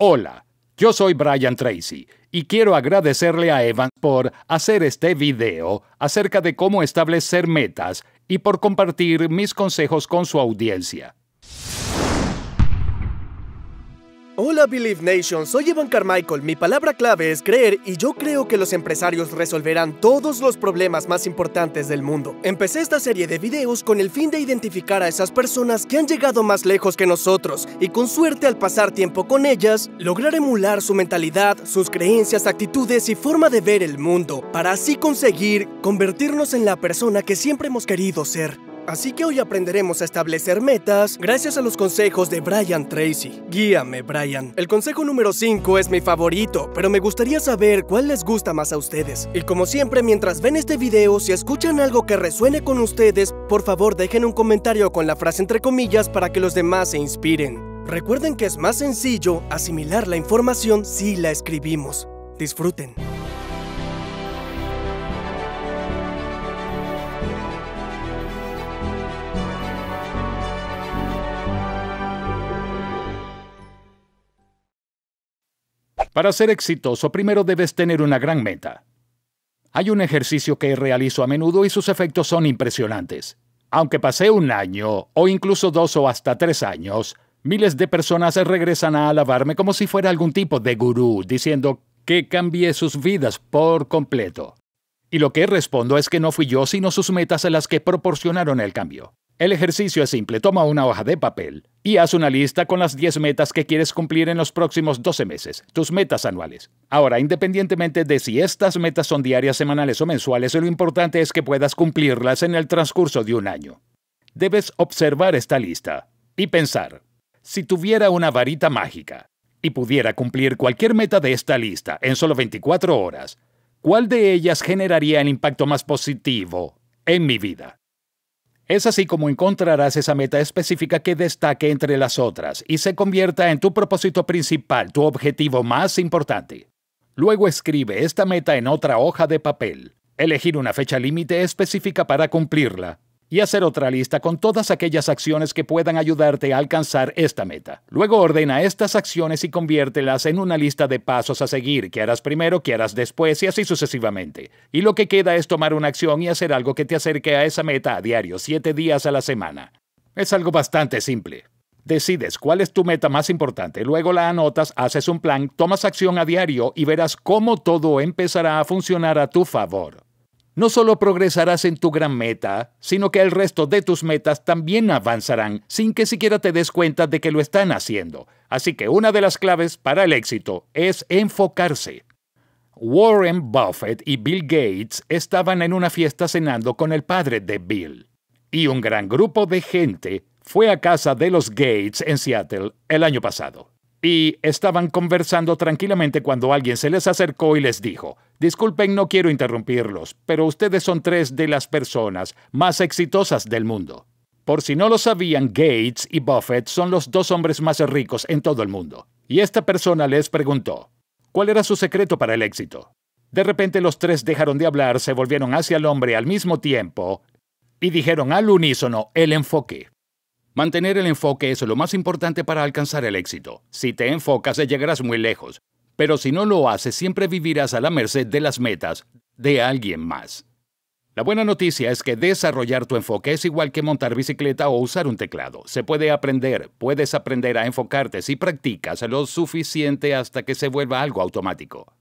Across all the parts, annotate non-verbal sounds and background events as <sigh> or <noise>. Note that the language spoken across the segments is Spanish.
Hola, yo soy Brian Tracy y quiero agradecerle a Evan por hacer este video acerca de cómo establecer metas y por compartir mis consejos con su audiencia. Hola Believe Nation, soy Evan Carmichael, mi palabra clave es creer y yo creo que los empresarios resolverán todos los problemas más importantes del mundo. Empecé esta serie de videos con el fin de identificar a esas personas que han llegado más lejos que nosotros y con suerte al pasar tiempo con ellas, lograr emular su mentalidad, sus creencias, actitudes y forma de ver el mundo, para así conseguir convertirnos en la persona que siempre hemos querido ser. Así que hoy aprenderemos a establecer metas gracias a los consejos de Brian Tracy. Guíame, Brian. El consejo número 5 es mi favorito, pero me gustaría saber cuál les gusta más a ustedes. Y como siempre, mientras ven este video, si escuchan algo que resuene con ustedes, por favor dejen un comentario con la frase entre comillas para que los demás se inspiren. Recuerden que es más sencillo asimilar la información si la escribimos. Disfruten. Para ser exitoso, primero debes tener una gran meta. Hay un ejercicio que realizo a menudo y sus efectos son impresionantes. Aunque pasé un año, o incluso dos o hasta tres años, miles de personas regresan a alabarme como si fuera algún tipo de gurú, diciendo que cambié sus vidas por completo. Y lo que respondo es que no fui yo, sino sus metas a las que proporcionaron el cambio. El ejercicio es simple. Toma una hoja de papel y haz una lista con las 10 metas que quieres cumplir en los próximos 12 meses, tus metas anuales. Ahora, independientemente de si estas metas son diarias, semanales o mensuales, lo importante es que puedas cumplirlas en el transcurso de un año. Debes observar esta lista y pensar, si tuviera una varita mágica y pudiera cumplir cualquier meta de esta lista en solo 24 horas, ¿cuál de ellas generaría el impacto más positivo en mi vida? Es así como encontrarás esa meta específica que destaque entre las otras y se convierta en tu propósito principal, tu objetivo más importante. Luego escribe esta meta en otra hoja de papel. Elegir una fecha límite específica para cumplirla y hacer otra lista con todas aquellas acciones que puedan ayudarte a alcanzar esta meta. Luego ordena estas acciones y conviértelas en una lista de pasos a seguir, Qué harás primero, qué harás después y así sucesivamente. Y lo que queda es tomar una acción y hacer algo que te acerque a esa meta a diario, siete días a la semana. Es algo bastante simple. Decides cuál es tu meta más importante, luego la anotas, haces un plan, tomas acción a diario y verás cómo todo empezará a funcionar a tu favor. No solo progresarás en tu gran meta, sino que el resto de tus metas también avanzarán sin que siquiera te des cuenta de que lo están haciendo. Así que una de las claves para el éxito es enfocarse. Warren Buffett y Bill Gates estaban en una fiesta cenando con el padre de Bill. Y un gran grupo de gente fue a casa de los Gates en Seattle el año pasado y estaban conversando tranquilamente cuando alguien se les acercó y les dijo, disculpen, no quiero interrumpirlos, pero ustedes son tres de las personas más exitosas del mundo. Por si no lo sabían, Gates y Buffett son los dos hombres más ricos en todo el mundo. Y esta persona les preguntó, ¿cuál era su secreto para el éxito? De repente los tres dejaron de hablar, se volvieron hacia el hombre al mismo tiempo y dijeron al unísono el enfoque. Mantener el enfoque es lo más importante para alcanzar el éxito. Si te enfocas, llegarás muy lejos. Pero si no lo haces, siempre vivirás a la merced de las metas de alguien más. La buena noticia es que desarrollar tu enfoque es igual que montar bicicleta o usar un teclado. Se puede aprender, puedes aprender a enfocarte si practicas lo suficiente hasta que se vuelva algo automático.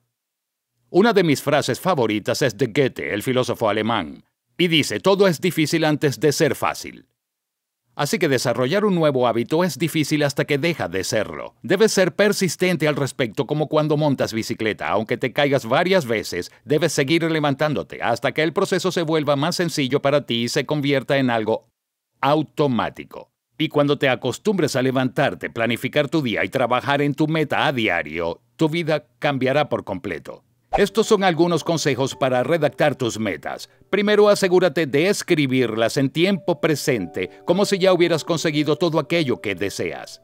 Una de mis frases favoritas es de Goethe, el filósofo alemán, y dice, todo es difícil antes de ser fácil. Así que desarrollar un nuevo hábito es difícil hasta que deja de serlo. Debes ser persistente al respecto como cuando montas bicicleta. Aunque te caigas varias veces, debes seguir levantándote hasta que el proceso se vuelva más sencillo para ti y se convierta en algo automático. Y cuando te acostumbres a levantarte, planificar tu día y trabajar en tu meta a diario, tu vida cambiará por completo. Estos son algunos consejos para redactar tus metas. Primero, asegúrate de escribirlas en tiempo presente, como si ya hubieras conseguido todo aquello que deseas.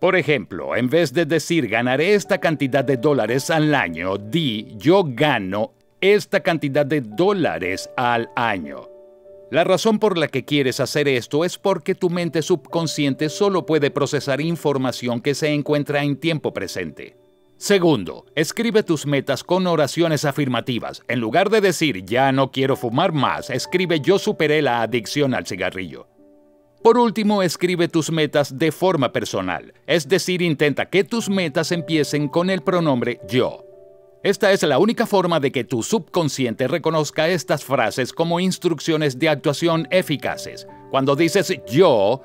Por ejemplo, en vez de decir ganaré esta cantidad de dólares al año, di yo gano esta cantidad de dólares al año. La razón por la que quieres hacer esto es porque tu mente subconsciente solo puede procesar información que se encuentra en tiempo presente. Segundo, escribe tus metas con oraciones afirmativas. En lugar de decir ya no quiero fumar más, escribe yo superé la adicción al cigarrillo. Por último, escribe tus metas de forma personal, es decir, intenta que tus metas empiecen con el pronombre yo. Esta es la única forma de que tu subconsciente reconozca estas frases como instrucciones de actuación eficaces. Cuando dices yo,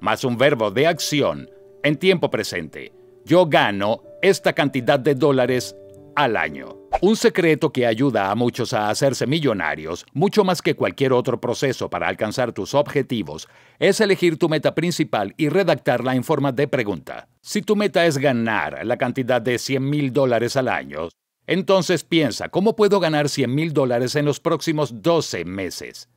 más un verbo de acción, en tiempo presente, yo gano esta cantidad de dólares al año. Un secreto que ayuda a muchos a hacerse millonarios, mucho más que cualquier otro proceso para alcanzar tus objetivos, es elegir tu meta principal y redactarla en forma de pregunta. Si tu meta es ganar la cantidad de 100 mil dólares al año, entonces piensa, ¿cómo puedo ganar 100 mil dólares en los próximos 12 meses?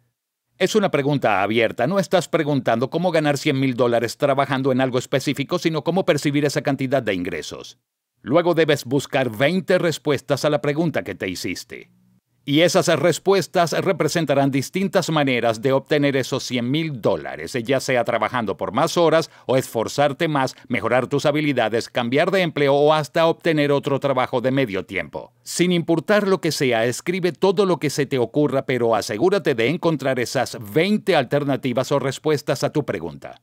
Es una pregunta abierta. No estás preguntando cómo ganar 100 mil dólares trabajando en algo específico, sino cómo percibir esa cantidad de ingresos. Luego debes buscar 20 respuestas a la pregunta que te hiciste. Y esas respuestas representarán distintas maneras de obtener esos 100 mil dólares, eh, ya sea trabajando por más horas o esforzarte más, mejorar tus habilidades, cambiar de empleo o hasta obtener otro trabajo de medio tiempo. Sin importar lo que sea, escribe todo lo que se te ocurra, pero asegúrate de encontrar esas 20 alternativas o respuestas a tu pregunta.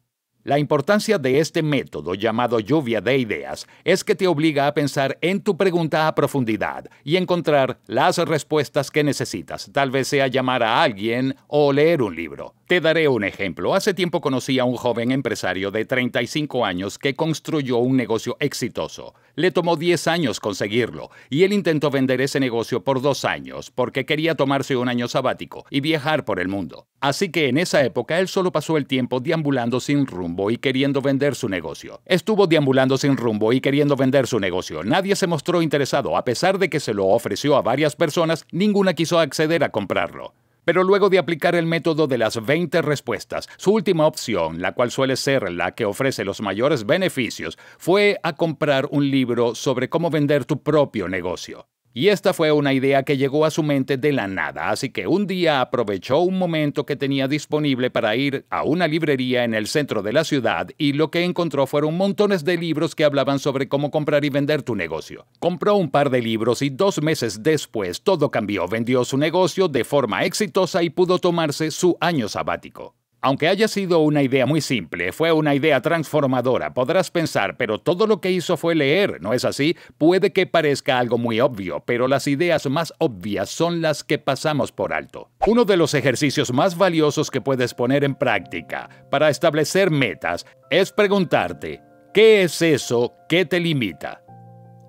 La importancia de este método llamado lluvia de ideas es que te obliga a pensar en tu pregunta a profundidad y encontrar las respuestas que necesitas, tal vez sea llamar a alguien o leer un libro. Te daré un ejemplo. Hace tiempo conocí a un joven empresario de 35 años que construyó un negocio exitoso. Le tomó 10 años conseguirlo y él intentó vender ese negocio por dos años porque quería tomarse un año sabático y viajar por el mundo. Así que en esa época él solo pasó el tiempo deambulando sin rumbo y queriendo vender su negocio. Estuvo deambulando sin rumbo y queriendo vender su negocio. Nadie se mostró interesado a pesar de que se lo ofreció a varias personas, ninguna quiso acceder a comprarlo. Pero luego de aplicar el método de las 20 respuestas, su última opción, la cual suele ser la que ofrece los mayores beneficios, fue a comprar un libro sobre cómo vender tu propio negocio. Y esta fue una idea que llegó a su mente de la nada, así que un día aprovechó un momento que tenía disponible para ir a una librería en el centro de la ciudad y lo que encontró fueron montones de libros que hablaban sobre cómo comprar y vender tu negocio. Compró un par de libros y dos meses después todo cambió, vendió su negocio de forma exitosa y pudo tomarse su año sabático. Aunque haya sido una idea muy simple, fue una idea transformadora, podrás pensar, pero todo lo que hizo fue leer, ¿no es así? Puede que parezca algo muy obvio, pero las ideas más obvias son las que pasamos por alto. Uno de los ejercicios más valiosos que puedes poner en práctica para establecer metas es preguntarte, ¿qué es eso que te limita?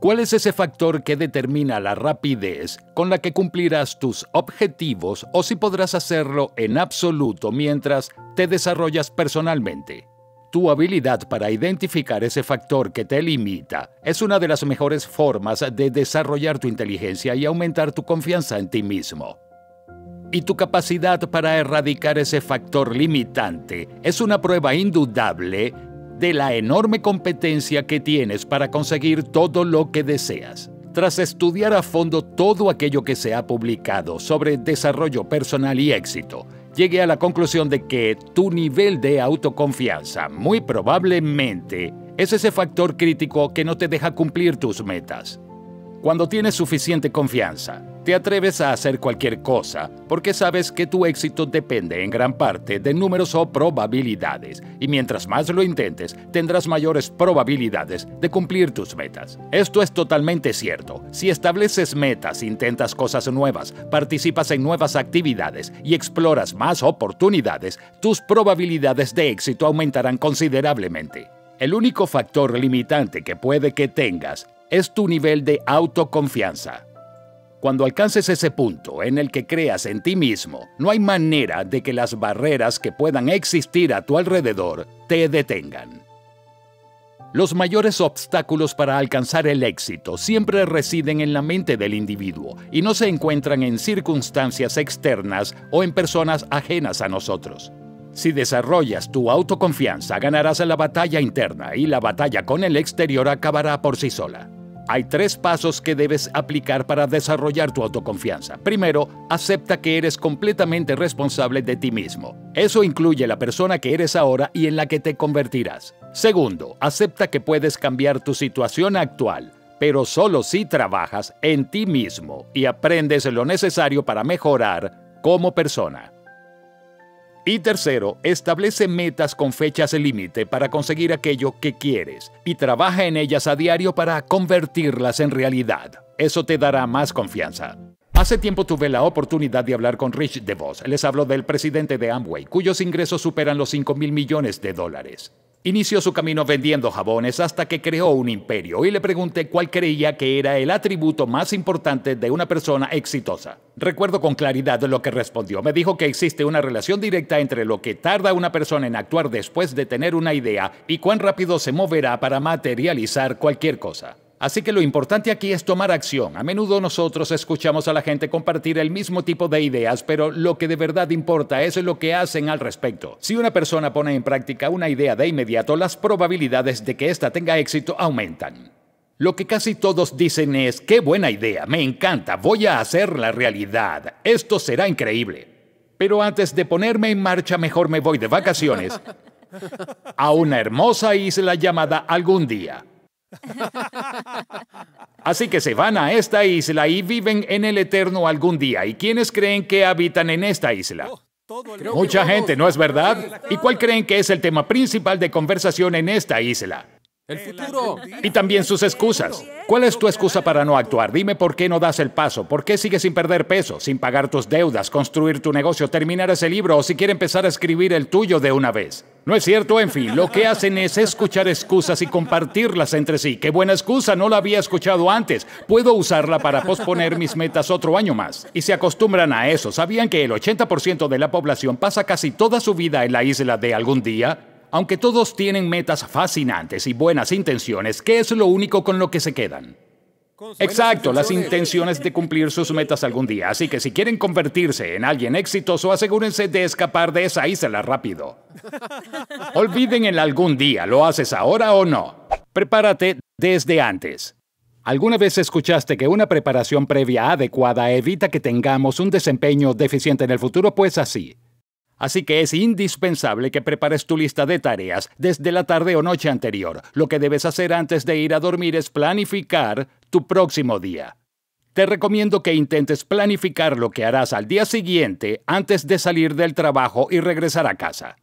¿Cuál es ese factor que determina la rapidez con la que cumplirás tus objetivos o si podrás hacerlo en absoluto mientras te desarrollas personalmente? Tu habilidad para identificar ese factor que te limita es una de las mejores formas de desarrollar tu inteligencia y aumentar tu confianza en ti mismo. Y tu capacidad para erradicar ese factor limitante es una prueba indudable de la enorme competencia que tienes para conseguir todo lo que deseas. Tras estudiar a fondo todo aquello que se ha publicado sobre desarrollo personal y éxito, llegué a la conclusión de que tu nivel de autoconfianza muy probablemente es ese factor crítico que no te deja cumplir tus metas. Cuando tienes suficiente confianza, te atreves a hacer cualquier cosa porque sabes que tu éxito depende en gran parte de números o probabilidades, y mientras más lo intentes, tendrás mayores probabilidades de cumplir tus metas. Esto es totalmente cierto. Si estableces metas, intentas cosas nuevas, participas en nuevas actividades y exploras más oportunidades, tus probabilidades de éxito aumentarán considerablemente. El único factor limitante que puede que tengas es tu nivel de autoconfianza. Cuando alcances ese punto en el que creas en ti mismo, no hay manera de que las barreras que puedan existir a tu alrededor te detengan. Los mayores obstáculos para alcanzar el éxito siempre residen en la mente del individuo y no se encuentran en circunstancias externas o en personas ajenas a nosotros. Si desarrollas tu autoconfianza, ganarás la batalla interna y la batalla con el exterior acabará por sí sola. Hay tres pasos que debes aplicar para desarrollar tu autoconfianza. Primero, acepta que eres completamente responsable de ti mismo. Eso incluye la persona que eres ahora y en la que te convertirás. Segundo, acepta que puedes cambiar tu situación actual, pero solo si trabajas en ti mismo y aprendes lo necesario para mejorar como persona. Y tercero, establece metas con fechas límite para conseguir aquello que quieres y trabaja en ellas a diario para convertirlas en realidad. Eso te dará más confianza. Hace tiempo tuve la oportunidad de hablar con Rich DeVos. Les hablo del presidente de Amway, cuyos ingresos superan los 5 mil millones de dólares. Inició su camino vendiendo jabones hasta que creó un imperio y le pregunté cuál creía que era el atributo más importante de una persona exitosa. Recuerdo con claridad lo que respondió. Me dijo que existe una relación directa entre lo que tarda una persona en actuar después de tener una idea y cuán rápido se moverá para materializar cualquier cosa. Así que lo importante aquí es tomar acción. A menudo nosotros escuchamos a la gente compartir el mismo tipo de ideas, pero lo que de verdad importa es lo que hacen al respecto. Si una persona pone en práctica una idea de inmediato, las probabilidades de que ésta tenga éxito aumentan. Lo que casi todos dicen es, qué buena idea, me encanta, voy a hacer la realidad, esto será increíble. Pero antes de ponerme en marcha, mejor me voy de vacaciones a una hermosa isla llamada algún día. <laughs> Así que se van a esta isla y viven en el eterno algún día. ¿Y quiénes creen que habitan en esta isla? Oh, Mucha gente, ¿no es verdad? ¿Y cuál creen que es el tema principal de conversación en esta isla? El futuro. Y también sus excusas. ¿Cuál es tu excusa para no actuar? Dime por qué no das el paso, por qué sigues sin perder peso, sin pagar tus deudas, construir tu negocio, terminar ese libro o si quiere empezar a escribir el tuyo de una vez. No es cierto, en fin, lo que hacen es escuchar excusas y compartirlas entre sí. Qué buena excusa, no la había escuchado antes. Puedo usarla para posponer mis metas otro año más. Y se acostumbran a eso. ¿Sabían que el 80% de la población pasa casi toda su vida en la isla de algún día? aunque todos tienen metas fascinantes y buenas intenciones, ¿qué es lo único con lo que se quedan? Exacto, las intenciones de cumplir sus metas algún día. Así que si quieren convertirse en alguien exitoso, asegúrense de escapar de esa isla rápido. <laughs> Olviden el algún día, ¿lo haces ahora o no? Prepárate desde antes. ¿Alguna vez escuchaste que una preparación previa adecuada evita que tengamos un desempeño deficiente en el futuro? Pues así. Así que es indispensable que prepares tu lista de tareas desde la tarde o noche anterior. Lo que debes hacer antes de ir a dormir es planificar tu próximo día. Te recomiendo que intentes planificar lo que harás al día siguiente antes de salir del trabajo y regresar a casa.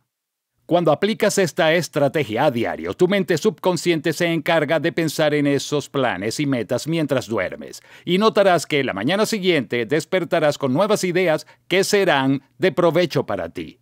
Cuando aplicas esta estrategia a diario, tu mente subconsciente se encarga de pensar en esos planes y metas mientras duermes, y notarás que la mañana siguiente despertarás con nuevas ideas que serán de provecho para ti.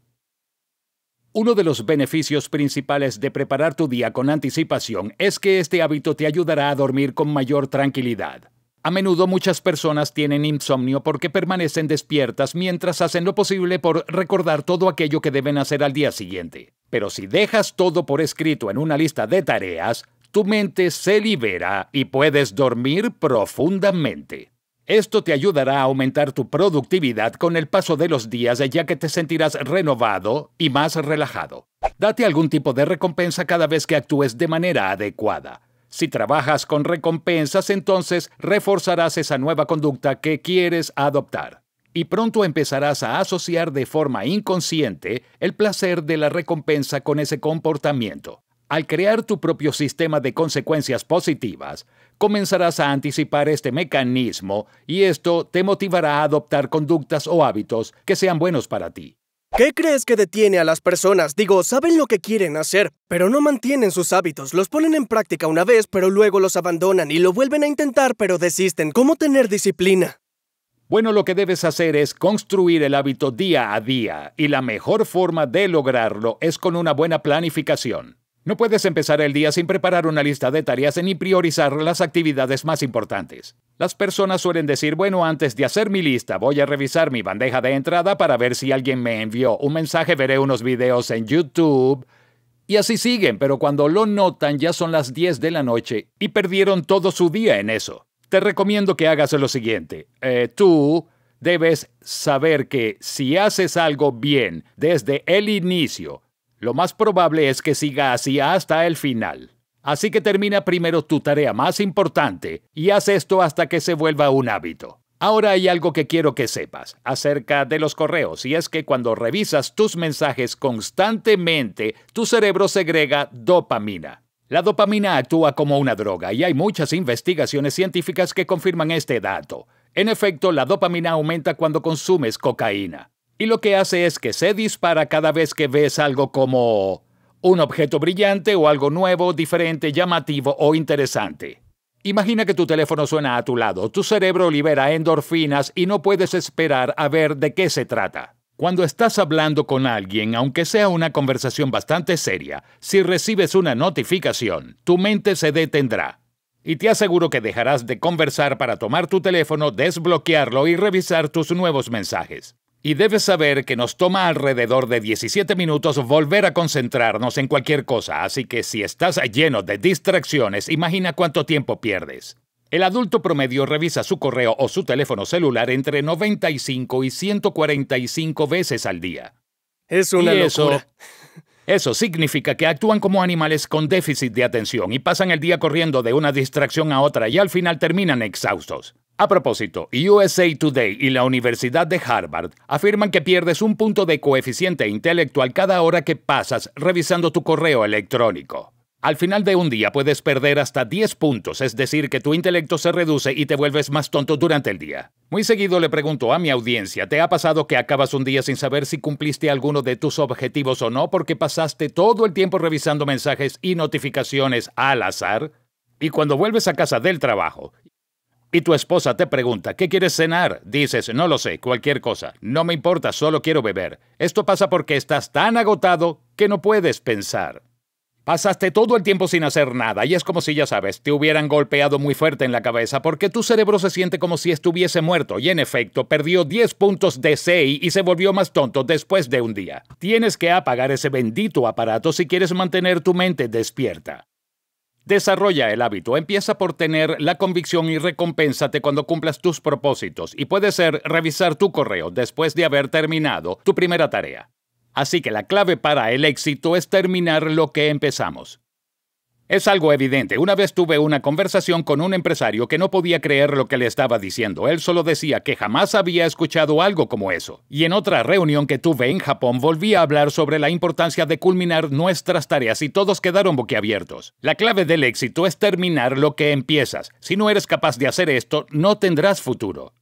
Uno de los beneficios principales de preparar tu día con anticipación es que este hábito te ayudará a dormir con mayor tranquilidad. A menudo muchas personas tienen insomnio porque permanecen despiertas mientras hacen lo posible por recordar todo aquello que deben hacer al día siguiente. Pero si dejas todo por escrito en una lista de tareas, tu mente se libera y puedes dormir profundamente. Esto te ayudará a aumentar tu productividad con el paso de los días ya que te sentirás renovado y más relajado. Date algún tipo de recompensa cada vez que actúes de manera adecuada. Si trabajas con recompensas, entonces reforzarás esa nueva conducta que quieres adoptar. Y pronto empezarás a asociar de forma inconsciente el placer de la recompensa con ese comportamiento. Al crear tu propio sistema de consecuencias positivas, comenzarás a anticipar este mecanismo y esto te motivará a adoptar conductas o hábitos que sean buenos para ti. ¿Qué crees que detiene a las personas? Digo, saben lo que quieren hacer, pero no mantienen sus hábitos. Los ponen en práctica una vez, pero luego los abandonan y lo vuelven a intentar, pero desisten. ¿Cómo tener disciplina? Bueno, lo que debes hacer es construir el hábito día a día y la mejor forma de lograrlo es con una buena planificación. No puedes empezar el día sin preparar una lista de tareas ni priorizar las actividades más importantes. Las personas suelen decir, bueno, antes de hacer mi lista voy a revisar mi bandeja de entrada para ver si alguien me envió un mensaje, veré unos videos en YouTube. Y así siguen, pero cuando lo notan ya son las 10 de la noche y perdieron todo su día en eso. Te recomiendo que hagas lo siguiente. Eh, tú debes saber que si haces algo bien desde el inicio, lo más probable es que siga así hasta el final. Así que termina primero tu tarea más importante y haz esto hasta que se vuelva un hábito. Ahora hay algo que quiero que sepas acerca de los correos y es que cuando revisas tus mensajes constantemente, tu cerebro segrega dopamina. La dopamina actúa como una droga y hay muchas investigaciones científicas que confirman este dato. En efecto, la dopamina aumenta cuando consumes cocaína y lo que hace es que se dispara cada vez que ves algo como un objeto brillante o algo nuevo, diferente, llamativo o interesante. Imagina que tu teléfono suena a tu lado, tu cerebro libera endorfinas y no puedes esperar a ver de qué se trata. Cuando estás hablando con alguien, aunque sea una conversación bastante seria, si recibes una notificación, tu mente se detendrá. Y te aseguro que dejarás de conversar para tomar tu teléfono, desbloquearlo y revisar tus nuevos mensajes. Y debes saber que nos toma alrededor de 17 minutos volver a concentrarnos en cualquier cosa, así que si estás lleno de distracciones, imagina cuánto tiempo pierdes. El adulto promedio revisa su correo o su teléfono celular entre 95 y 145 veces al día. Es una locura. Eso significa que actúan como animales con déficit de atención y pasan el día corriendo de una distracción a otra y al final terminan exhaustos. A propósito, USA Today y la Universidad de Harvard afirman que pierdes un punto de coeficiente intelectual cada hora que pasas revisando tu correo electrónico. Al final de un día puedes perder hasta 10 puntos, es decir, que tu intelecto se reduce y te vuelves más tonto durante el día. Muy seguido le pregunto a mi audiencia, ¿te ha pasado que acabas un día sin saber si cumpliste alguno de tus objetivos o no porque pasaste todo el tiempo revisando mensajes y notificaciones al azar? Y cuando vuelves a casa del trabajo y tu esposa te pregunta, ¿qué quieres cenar? Dices, no lo sé, cualquier cosa. No me importa, solo quiero beber. Esto pasa porque estás tan agotado que no puedes pensar. Pasaste todo el tiempo sin hacer nada y es como si, ya sabes, te hubieran golpeado muy fuerte en la cabeza porque tu cerebro se siente como si estuviese muerto y en efecto perdió 10 puntos de 6 y se volvió más tonto después de un día. Tienes que apagar ese bendito aparato si quieres mantener tu mente despierta. Desarrolla el hábito, empieza por tener la convicción y recompénsate cuando cumplas tus propósitos y puede ser revisar tu correo después de haber terminado tu primera tarea. Así que la clave para el éxito es terminar lo que empezamos. Es algo evidente. Una vez tuve una conversación con un empresario que no podía creer lo que le estaba diciendo. Él solo decía que jamás había escuchado algo como eso. Y en otra reunión que tuve en Japón volví a hablar sobre la importancia de culminar nuestras tareas y todos quedaron boquiabiertos. La clave del éxito es terminar lo que empiezas. Si no eres capaz de hacer esto, no tendrás futuro.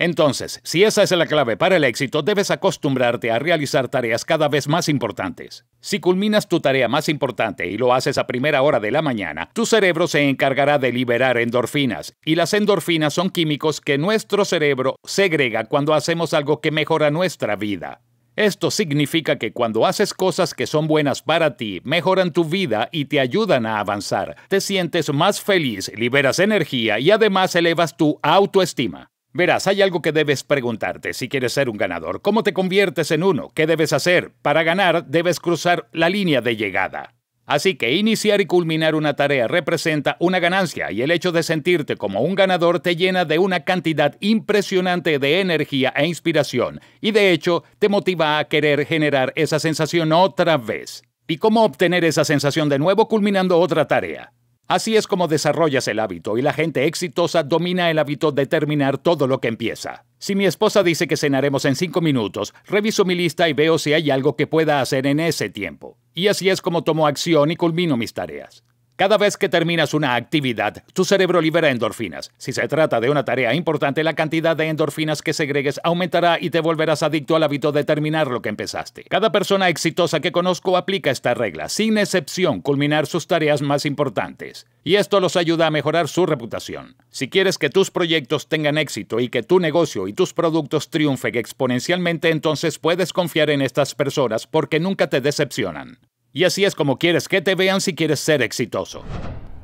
Entonces, si esa es la clave para el éxito, debes acostumbrarte a realizar tareas cada vez más importantes. Si culminas tu tarea más importante y lo haces a primera hora de la mañana, tu cerebro se encargará de liberar endorfinas, y las endorfinas son químicos que nuestro cerebro segrega cuando hacemos algo que mejora nuestra vida. Esto significa que cuando haces cosas que son buenas para ti, mejoran tu vida y te ayudan a avanzar, te sientes más feliz, liberas energía y además elevas tu autoestima. Verás, hay algo que debes preguntarte si quieres ser un ganador. ¿Cómo te conviertes en uno? ¿Qué debes hacer? Para ganar, debes cruzar la línea de llegada. Así que iniciar y culminar una tarea representa una ganancia y el hecho de sentirte como un ganador te llena de una cantidad impresionante de energía e inspiración y de hecho te motiva a querer generar esa sensación otra vez. ¿Y cómo obtener esa sensación de nuevo culminando otra tarea? Así es como desarrollas el hábito y la gente exitosa domina el hábito de terminar todo lo que empieza. Si mi esposa dice que cenaremos en cinco minutos, reviso mi lista y veo si hay algo que pueda hacer en ese tiempo. Y así es como tomo acción y culmino mis tareas. Cada vez que terminas una actividad, tu cerebro libera endorfinas. Si se trata de una tarea importante, la cantidad de endorfinas que segregues aumentará y te volverás adicto al hábito de terminar lo que empezaste. Cada persona exitosa que conozco aplica esta regla, sin excepción, culminar sus tareas más importantes. Y esto los ayuda a mejorar su reputación. Si quieres que tus proyectos tengan éxito y que tu negocio y tus productos triunfen exponencialmente, entonces puedes confiar en estas personas porque nunca te decepcionan. Y así es como quieres que te vean si quieres ser exitoso.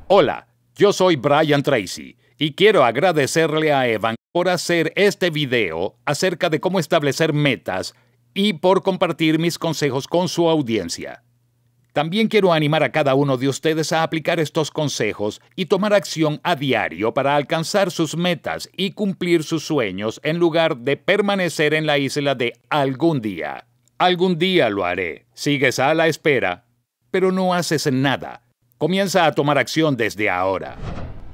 Hola, yo soy Brian Tracy y quiero agradecerle a Evan por hacer este video acerca de cómo establecer metas y por compartir mis consejos con su audiencia. También quiero animar a cada uno de ustedes a aplicar estos consejos y tomar acción a diario para alcanzar sus metas y cumplir sus sueños en lugar de permanecer en la isla de algún día. Algún día lo haré. Sigues a la espera, pero no haces nada. Comienza a tomar acción desde ahora.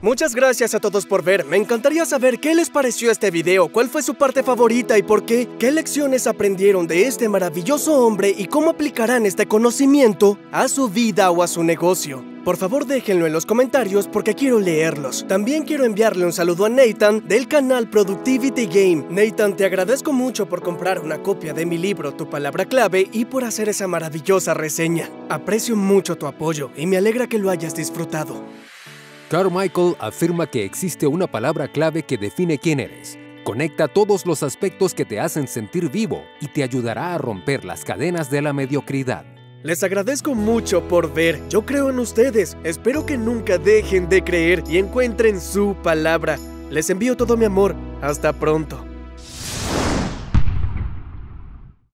Muchas gracias a todos por ver, me encantaría saber qué les pareció este video, cuál fue su parte favorita y por qué, qué lecciones aprendieron de este maravilloso hombre y cómo aplicarán este conocimiento a su vida o a su negocio. Por favor déjenlo en los comentarios porque quiero leerlos. También quiero enviarle un saludo a Nathan del canal Productivity Game. Nathan, te agradezco mucho por comprar una copia de mi libro Tu Palabra Clave y por hacer esa maravillosa reseña. Aprecio mucho tu apoyo y me alegra que lo hayas disfrutado. Carmichael afirma que existe una palabra clave que define quién eres. Conecta todos los aspectos que te hacen sentir vivo y te ayudará a romper las cadenas de la mediocridad. Les agradezco mucho por ver. Yo creo en ustedes. Espero que nunca dejen de creer y encuentren su palabra. Les envío todo mi amor. Hasta pronto.